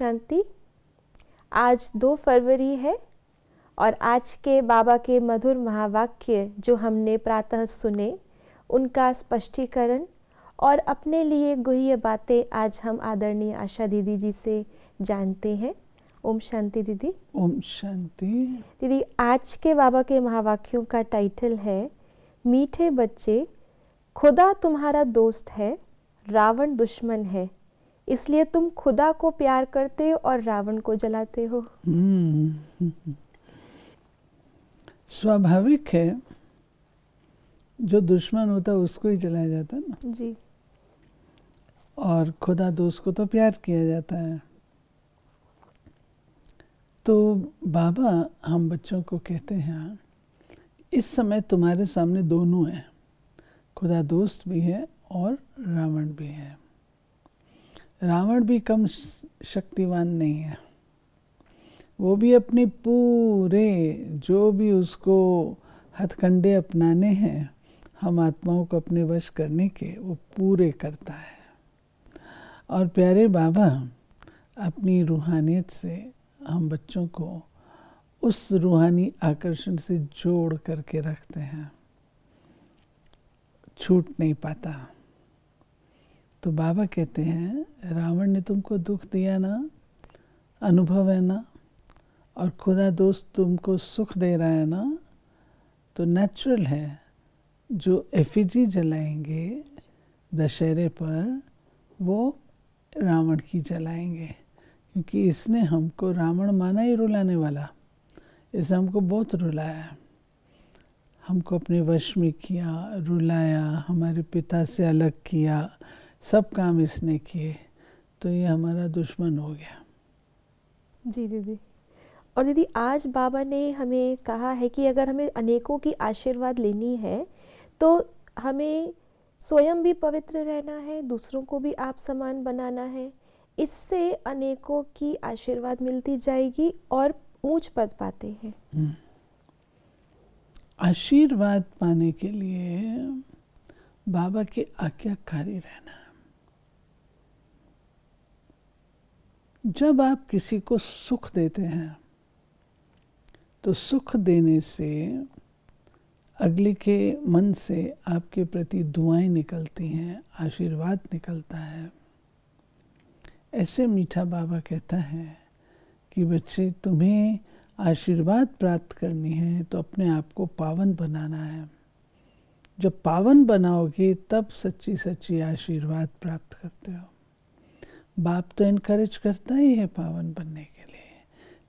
शांति आज दो फरवरी है और आज के बाबा के मधुर महावाक्य जो हमने प्रातः सुने उनका स्पष्टीकरण और अपने लिए गुह्य बातें आज हम आदरणीय आशा दीदी जी से जानते हैं ओम शांति दीदी ओम शांति दीदी आज के बाबा के महावाक्यों का टाइटल है मीठे बच्चे खुदा तुम्हारा दोस्त है रावण दुश्मन है इसलिए तुम खुदा को प्यार करते और रावण को जलाते हो हम्म। स्वाभाविक है जो दुश्मन होता है उसको ही जलाया जाता है ना जी और खुदा दोस्त को तो प्यार किया जाता है तो बाबा हम बच्चों को कहते हैं इस समय तुम्हारे सामने दोनों हैं खुदा दोस्त भी है और रावण भी है रावण भी कम शक्तिवान नहीं है वो भी अपने पूरे जो भी उसको हथकंडे अपनाने हैं हम आत्माओं को अपने वश करने के वो पूरे करता है और प्यारे बाबा अपनी रूहानियत से हम बच्चों को उस रूहानी आकर्षण से जोड़ करके रखते हैं छूट नहीं पाता तो बाबा कहते हैं रावण ने तुमको दुख दिया ना अनुभव है ना और खुदा दोस्त तुमको सुख दे रहा है ना तो नेचुरल है जो एफिजी जलाएंगे दशहरे पर वो रावण की जलाएंगे क्योंकि इसने हमको रावण माना ही रुलाने वाला इसने हमको बहुत रुलाया हमको अपने वश में किया रुलाया हमारे पिता से अलग किया सब काम इसने किए तो ये हमारा दुश्मन हो गया जी दीदी और दीदी आज बाबा ने हमें कहा है कि अगर हमें अनेकों की आशीर्वाद लेनी है तो हमें स्वयं भी पवित्र रहना है दूसरों को भी आप समान बनाना है इससे अनेकों की आशीर्वाद मिलती जाएगी और ऊंच पद पाते हैं हम्म। आशीर्वाद पाने के लिए बाबा की आज्ञाकारी रहना जब आप किसी को सुख देते हैं तो सुख देने से अगले के मन से आपके प्रति दुआएं निकलती हैं आशीर्वाद निकलता है ऐसे मीठा बाबा कहता है कि बच्चे तुम्हें आशीर्वाद प्राप्त करनी है तो अपने आप को पावन बनाना है जब पावन बनाओगे तब सच्ची सच्ची आशीर्वाद प्राप्त करते हो बाप तो इनक्रेज करता ही है पावन बनने के लिए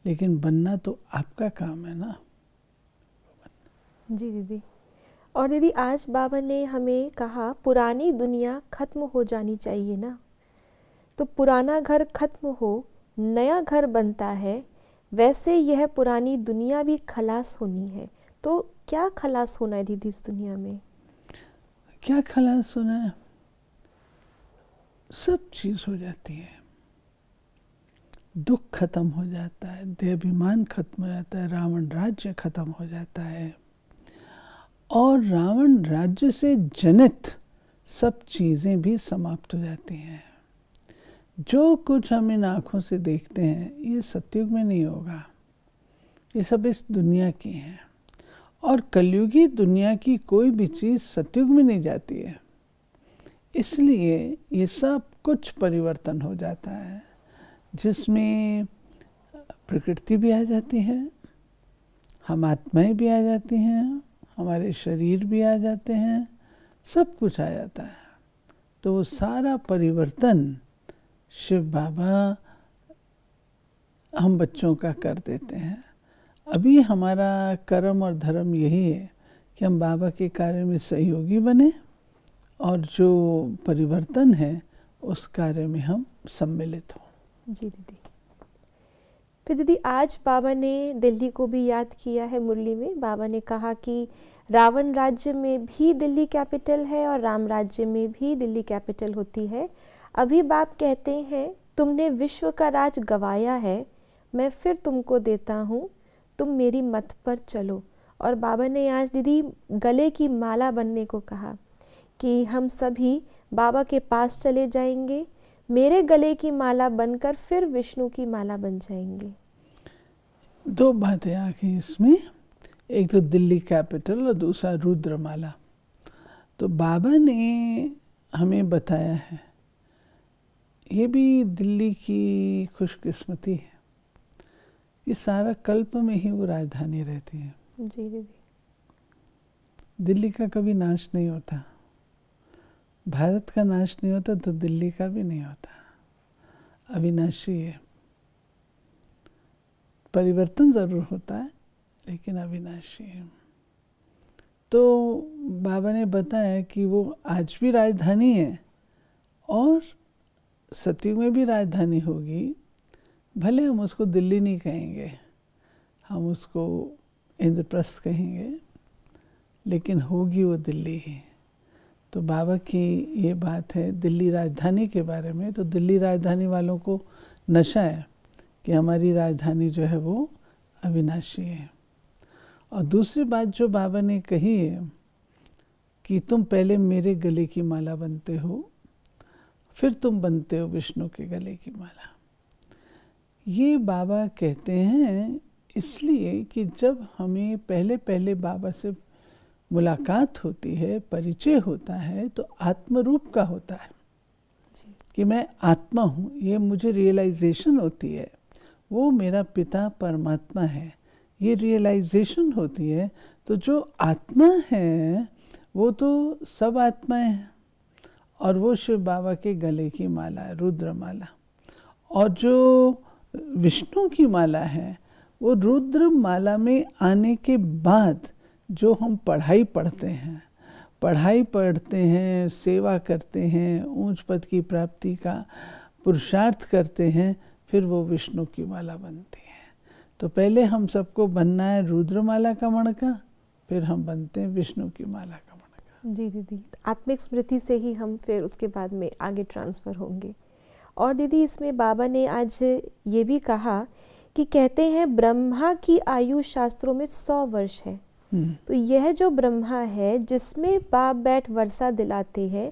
लेकिन बनना तो आपका काम है ना जी दीदी और दीदी आज बाबा ने हमें कहा पुरानी दुनिया खत्म हो जानी चाहिए ना तो पुराना घर खत्म हो नया घर बनता है वैसे यह पुरानी दुनिया भी खलास होनी है तो क्या खलास होना है दीदी इस दुनिया में क्या खलास होना है सब चीज़ हो जाती है दुख खत्म हो जाता है देहाभिमान खत्म हो जाता है रावण राज्य खत्म हो जाता है और रावण राज्य से जनित सब चीज़ें भी समाप्त हो जाती हैं जो कुछ हम इन आँखों से देखते हैं ये सत्युग में नहीं होगा ये सब इस दुनिया की हैं और कलयुगी दुनिया की कोई भी चीज़ सत्युग में नहीं जाती है इसलिए ये सब कुछ परिवर्तन हो जाता है जिसमें प्रकृति भी आ जाती है हम आत्माएं भी आ जाती हैं हमारे शरीर भी आ जाते हैं सब कुछ आ जाता है तो वो सारा परिवर्तन शिव बाबा हम बच्चों का कर देते हैं अभी हमारा कर्म और धर्म यही है कि हम बाबा के कार्य में सहयोगी बने और जो परिवर्तन है उस कार्य में हम सम्मिलित हों जी दीदी फिर दीदी आज बाबा ने दिल्ली को भी याद किया है मुरली में बाबा ने कहा कि रावण राज्य में भी दिल्ली कैपिटल है और राम राज्य में भी दिल्ली कैपिटल होती है अभी बाप कहते हैं तुमने विश्व का राज गवाया है मैं फिर तुमको देता हूँ तुम मेरी मत पर चलो और बाबा ने आज दीदी गले की माला बनने को कहा कि हम सभी बाबा के पास चले जाएंगे मेरे गले की माला बनकर फिर विष्णु की माला बन जाएंगे दो बातें आखिर इसमें एक तो दिल्ली कैपिटल और दूसरा रुद्रमाला तो बाबा ने हमें बताया है ये भी दिल्ली की खुशकिस्मती है ये सारा कल्प में ही वो राजधानी रहती है जी दीदी दिल्ली का कभी नाश नहीं होता भारत का नाश नहीं होता तो दिल्ली का भी नहीं होता अविनाशी है परिवर्तन ज़रूर होता है लेकिन अविनाशी है तो बाबा ने बताया कि वो आज भी राजधानी है और सतयुग में भी राजधानी होगी भले हम उसको दिल्ली नहीं कहेंगे हम उसको इंद्रप्रस्थ कहेंगे लेकिन होगी वो दिल्ली ही तो बाबा की ये बात है दिल्ली राजधानी के बारे में तो दिल्ली राजधानी वालों को नशा है कि हमारी राजधानी जो है वो अविनाशी है और दूसरी बात जो बाबा ने कही है कि तुम पहले मेरे गले की माला बनते हो फिर तुम बनते हो विष्णु के गले की माला ये बाबा कहते हैं इसलिए कि जब हमें पहले पहले बाबा से मुलाकात होती है परिचय होता है तो आत्मरूप का होता है कि मैं आत्मा हूँ ये मुझे रियलाइजेशन होती है वो मेरा पिता परमात्मा है ये रियलाइजेशन होती है तो जो आत्मा है वो तो सब आत्माएं हैं और वो शिव बाबा के गले की माला है रुद्र माला और जो विष्णु की माला है वो रुद्र माला में आने के बाद जो हम पढ़ाई पढ़ते हैं पढ़ाई पढ़ते हैं सेवा करते हैं ऊंच पद की प्राप्ति का पुरुषार्थ करते हैं फिर वो विष्णु की माला बनती है तो पहले हम सबको बनना है रुद्रमाला का मणका फिर हम बनते हैं विष्णु की माला का मणका जी दीदी आत्मिक स्मृति से ही हम फिर उसके बाद में आगे ट्रांसफ़र होंगे और दीदी इसमें बाबा ने आज ये भी कहा कि कहते हैं ब्रह्मा की आयु शास्त्रों में सौ वर्ष है हम्म। तो यह जो ब्रह्मा है जिसमें बाप बैठ वर्षा दिलाते हैं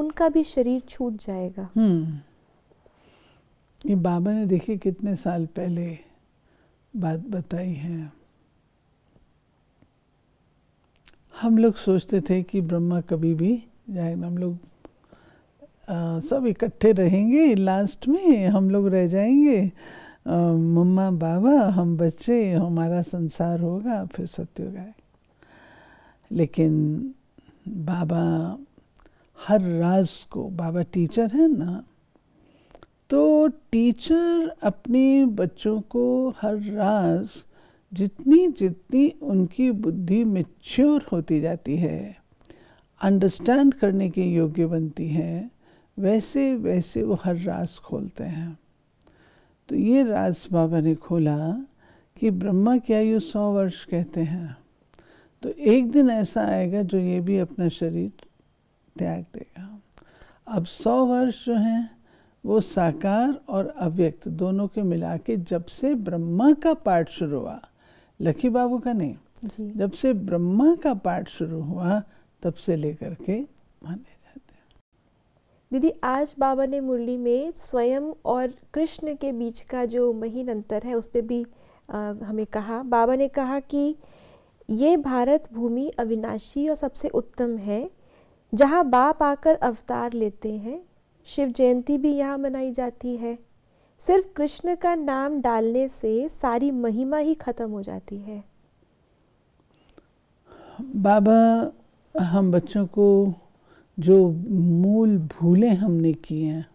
उनका भी शरीर छूट जाएगा हम्म। ये बाबा ने देखिए कितने साल पहले बात बताई है हम लोग सोचते थे कि ब्रह्मा कभी भी जाएगा हम लोग आ, सब इकट्ठे रहेंगे लास्ट में हम लोग रह जाएंगे मम्मा बाबा हम बच्चे हमारा संसार होगा फिर सत्य होगा लेकिन बाबा हर राज को बाबा टीचर है ना तो टीचर अपने बच्चों को हर राज जितनी जितनी उनकी बुद्धि मेच्योर होती जाती है अंडरस्टैंड करने के योग्य बनती है वैसे वैसे वो हर राज खोलते हैं तो ये राज बाबा ने खोला कि ब्रह्मा क्या यू सौ वर्ष कहते हैं तो एक दिन ऐसा आएगा जो ये भी अपना शरीर त्याग देगा अब सौ वर्ष जो हैं वो साकार और अव्यक्त दोनों के मिला के जब से ब्रह्मा का पाठ शुरू हुआ लखी बाबू का नहीं जब से ब्रह्मा का पाठ शुरू हुआ तब से लेकर के माने जाते हैं दीदी आज बाबा ने मुरली में स्वयं और कृष्ण के बीच का जो महीन अंतर है उस पर भी आ, हमें कहा बाबा ने कहा कि ये भारत भूमि अविनाशी और सबसे उत्तम है जहाँ बाप आकर अवतार लेते हैं शिव जयंती भी यहाँ मनाई जाती है सिर्फ कृष्ण का नाम डालने से सारी महिमा ही खत्म हो जाती है बाबा हम बच्चों को जो मूल भूलें हमने की हैं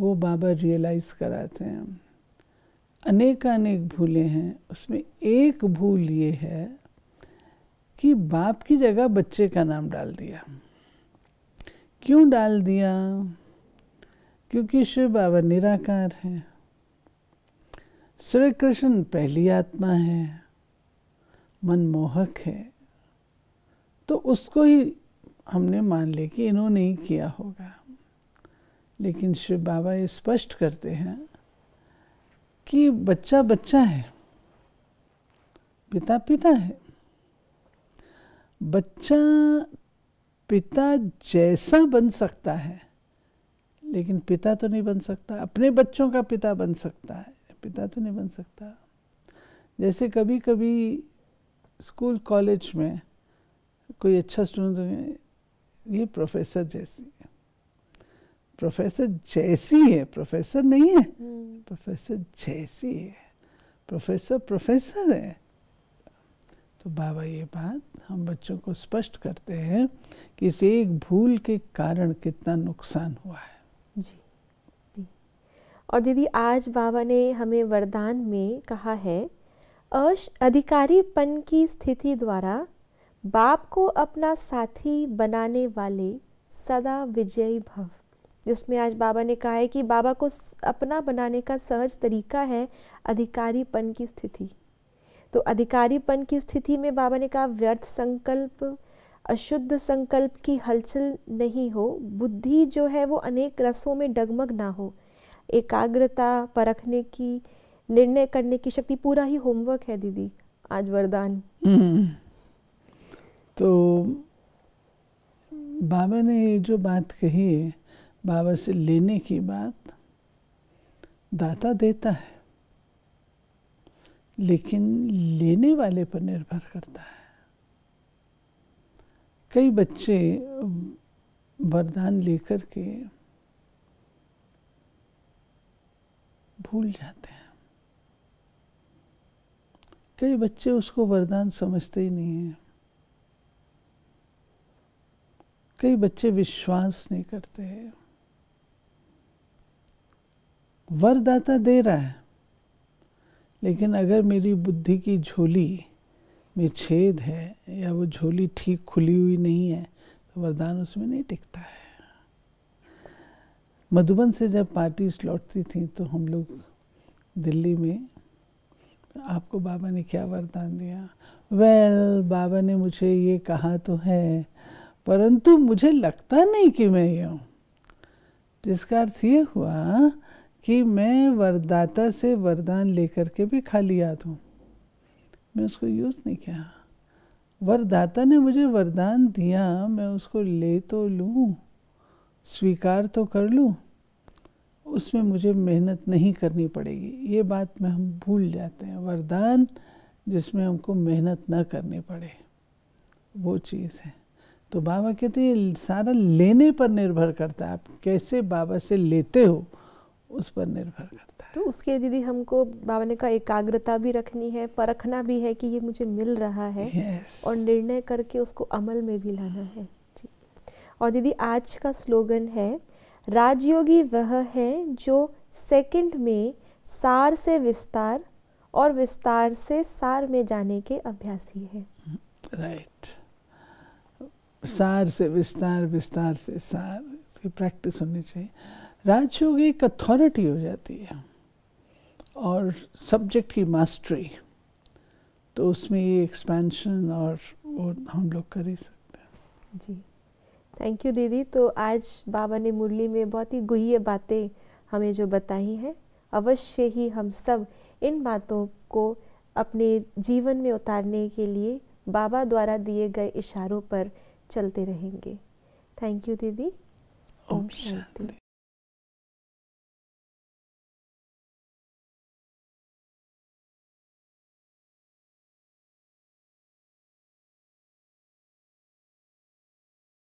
वो बाबा रियलाइज कराते हैं अनेक अनेक भूलें हैं उसमें एक भूल ये है कि बाप की जगह बच्चे का नाम डाल दिया क्यों डाल दिया क्योंकि शिव बाबा निराकार है श्री कृष्ण पहली आत्मा है मनमोहक है तो उसको ही हमने मान लिया कि इन्होंने ही किया होगा लेकिन शिव बाबा ये स्पष्ट करते हैं कि बच्चा बच्चा है पिता पिता है बच्चा पिता जैसा बन सकता है लेकिन पिता तो नहीं बन सकता अपने बच्चों का पिता बन सकता है पिता तो नहीं बन सकता जैसे कभी कभी स्कूल कॉलेज में कोई अच्छा स्टूडेंट ये प्रोफेसर जैसी है प्रोफेसर जैसी है प्रोफेसर नहीं है प्रोफेसर हम्म। जैसी है प्रोफेसर प्रोफेसर है तो बाबा ये बात हम बच्चों को स्पष्ट करते हैं कि इस एक भूल के कारण कितना नुकसान हुआ है जी जी और दीदी आज बाबा ने हमें वरदान में कहा है अश अधिकारीपन की स्थिति द्वारा बाप को अपना साथी बनाने वाले सदा विजयी भव जिसमें आज बाबा ने कहा है कि बाबा को अपना बनाने का सहज तरीका है अधिकारीपन की स्थिति तो अधिकारीपन की स्थिति में बाबा ने कहा व्यर्थ संकल्प अशुद्ध संकल्प की हलचल नहीं हो बुद्धि जो है वो अनेक रसों में डगमग ना हो एकाग्रता परखने की निर्णय करने की शक्ति पूरा ही होमवर्क है दीदी आज वरदान हम्म। तो बाबा ने जो बात कही है बाबा से लेने की बात दाता देता है लेकिन लेने वाले पर निर्भर करता है कई बच्चे वरदान लेकर के भूल जाते हैं कई बच्चे उसको वरदान समझते ही नहीं हैं कई बच्चे विश्वास नहीं करते वरदाता दे रहा है लेकिन अगर मेरी बुद्धि की झोली में छेद है या वो झोली ठीक खुली हुई नहीं है तो वरदान उसमें नहीं टिकता है मधुबन से जब पार्टीज लौटती थी तो हम लोग दिल्ली में आपको बाबा ने क्या वरदान दिया वेल well, बाबा ने मुझे ये कहा तो है परंतु मुझे लगता नहीं कि मैं ये हूँ जिसका अर्थ ये हुआ कि मैं वरदाता से वरदान लेकर के भी खाली लिया हूँ मैं उसको यूज़ नहीं किया वरदाता ने मुझे वरदान दिया मैं उसको ले तो लूँ स्वीकार तो कर लूँ उसमें मुझे मेहनत नहीं करनी पड़ेगी ये बात में हम भूल जाते हैं वरदान जिसमें हमको मेहनत ना करनी पड़े वो चीज़ है तो बाबा कहते हैं सारा लेने पर निर्भर करता है आप कैसे बाबा से लेते हो उस पर निर्भर करता है तो उसके दीदी हमको बाबा ने कहा एकाग्रता भी रखनी है परखना भी है कि ये मुझे मिल रहा है yes. और निर्णय करके उसको अमल में भी लाना है जी और दीदी आज का स्लोगन है राजयोगी वह है जो सेकंड में सार से विस्तार और विस्तार से सार में जाने के अभ्यासी है राइट right. सार से विस्तार विस्तार से सार प्रैक्टिस होनी चाहिए राजयोग एक अथॉरिटी हो जाती है और सब्जेक्ट की मास्टरी तो उसमें ये एक्सपेंशन और वो हम लोग कर ही सकते हैं जी थैंक यू दीदी तो आज बाबा ने मुरली में बहुत ही गुहे बातें हमें जो बताई हैं अवश्य ही हम सब इन बातों को अपने जीवन में उतारने के लिए बाबा द्वारा दिए गए इशारों पर चलते रहेंगे थैंक यू दीदी ओम शांति